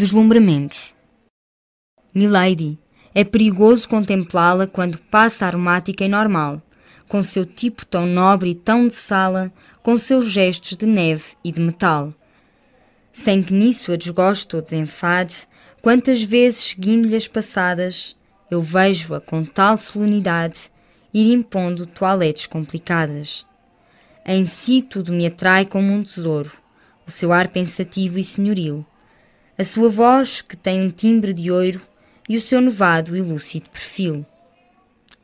deslumbramentos. Milady, é perigoso contemplá-la quando passa aromática e normal, com seu tipo tão nobre e tão de sala, com seus gestos de neve e de metal. Sem que nisso a desgosto ou desenfade, quantas vezes seguindo-lhe as passadas, eu vejo-a com tal solenidade ir impondo toaletes complicadas. Em si tudo me atrai como um tesouro, o seu ar pensativo e senhoril, a sua voz, que tem um timbre de ouro, e o seu nevado e lúcido perfil.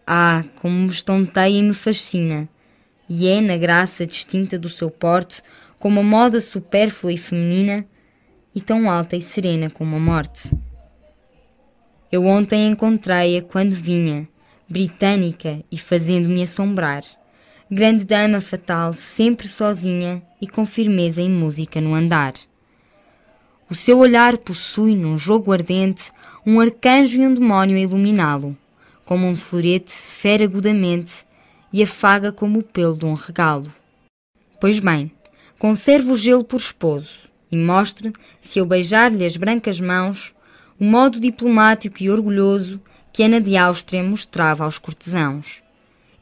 Ah, como me estonteia e me fascina! E é na graça distinta do seu porte, como a moda supérflua e feminina, e tão alta e serena como a morte. Eu ontem encontrei-a quando vinha, britânica e fazendo-me assombrar. Grande dama fatal, sempre sozinha e com firmeza em música no andar. O seu olhar possui, num jogo ardente, um arcanjo e um demónio a iluminá-lo, como um florete fere agudamente e afaga como o pelo de um regalo. Pois bem, conserve o gelo por esposo e mostre, se eu beijar-lhe as brancas mãos, o modo diplomático e orgulhoso que Ana de Áustria mostrava aos cortesãos.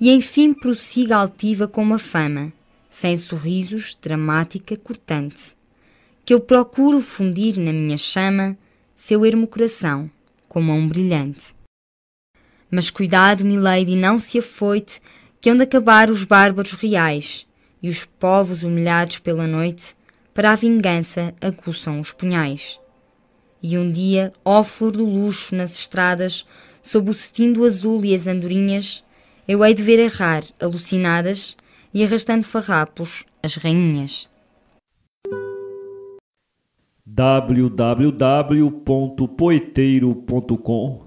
E enfim prossiga altiva como a fama, sem sorrisos, dramática, cortante que eu procuro fundir na minha chama seu ermo coração, como a um brilhante. Mas cuidado, milady, não se afoite, que hão de acabar os bárbaros reais e os povos humilhados pela noite, para a vingança aguçam os punhais. E um dia, ó flor do luxo nas estradas, sob o cetim do azul e as andorinhas, eu hei de ver errar, alucinadas, e arrastando farrapos, as rainhas www.poeteiro.com